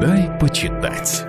Дай почитать.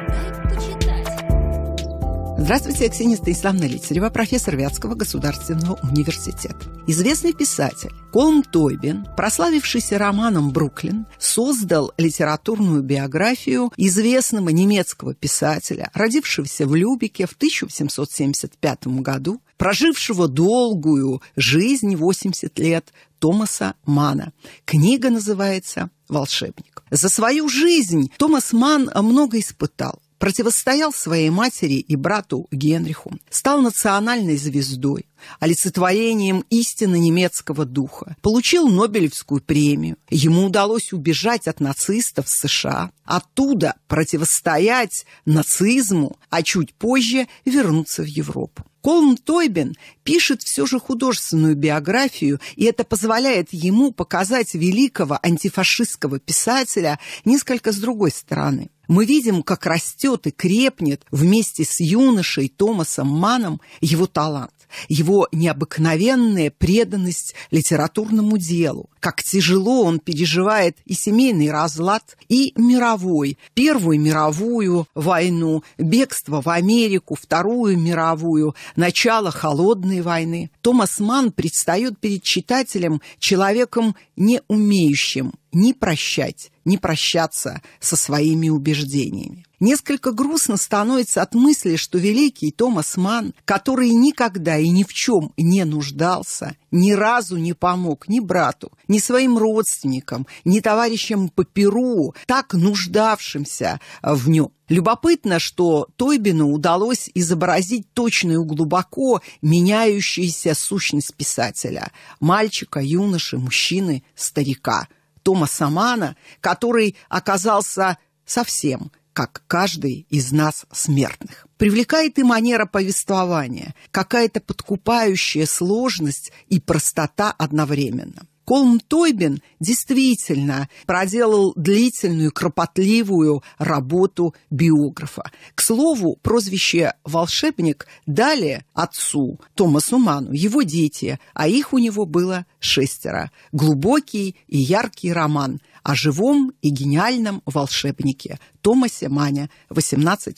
Здравствуйте, я Ксения Станиславна Литерева, профессор Вятского государственного университета. Известный писатель Колм Тойбин, прославившийся романом «Бруклин», создал литературную биографию известного немецкого писателя, родившегося в Любике в 1775 году, прожившего долгую жизнь 80 лет Томаса Мана. Книга называется «Волшебник». За свою жизнь Томас Ман много испытал противостоял своей матери и брату Генриху, стал национальной звездой, олицетворением истинно немецкого духа, получил Нобелевскую премию. Ему удалось убежать от нацистов в США, оттуда противостоять нацизму, а чуть позже вернуться в Европу. Колм Тойбен пишет все же художественную биографию, и это позволяет ему показать великого антифашистского писателя несколько с другой стороны. Мы видим, как растет и крепнет вместе с юношей Томасом Маном его талант его необыкновенная преданность литературному делу, как тяжело он переживает и семейный разлад, и мировой, Первую мировую войну, бегство в Америку, Вторую мировую, начало Холодной войны. Томас Ман предстает перед читателем человеком, не умеющим ни прощать, ни прощаться со своими убеждениями. Несколько грустно становится от мысли, что великий Томас Ман, который никогда и ни в чем не нуждался, ни разу не помог ни брату, ни своим родственникам, ни товарищам по Перу, так нуждавшимся в нем. Любопытно, что Тойбину удалось изобразить точную глубоко меняющуюся сущность писателя – мальчика, юноши, мужчины, старика – Томаса Мана, который оказался совсем как каждый из нас смертных. Привлекает и манера повествования, какая-то подкупающая сложность и простота одновременно. Колм Тойбин действительно проделал длительную, кропотливую работу биографа. К слову, прозвище «волшебник» дали отцу Томасу Ману, его дети, а их у него было шестеро. Глубокий и яркий роман о живом и гениальном волшебнике Томасе Мане 18+.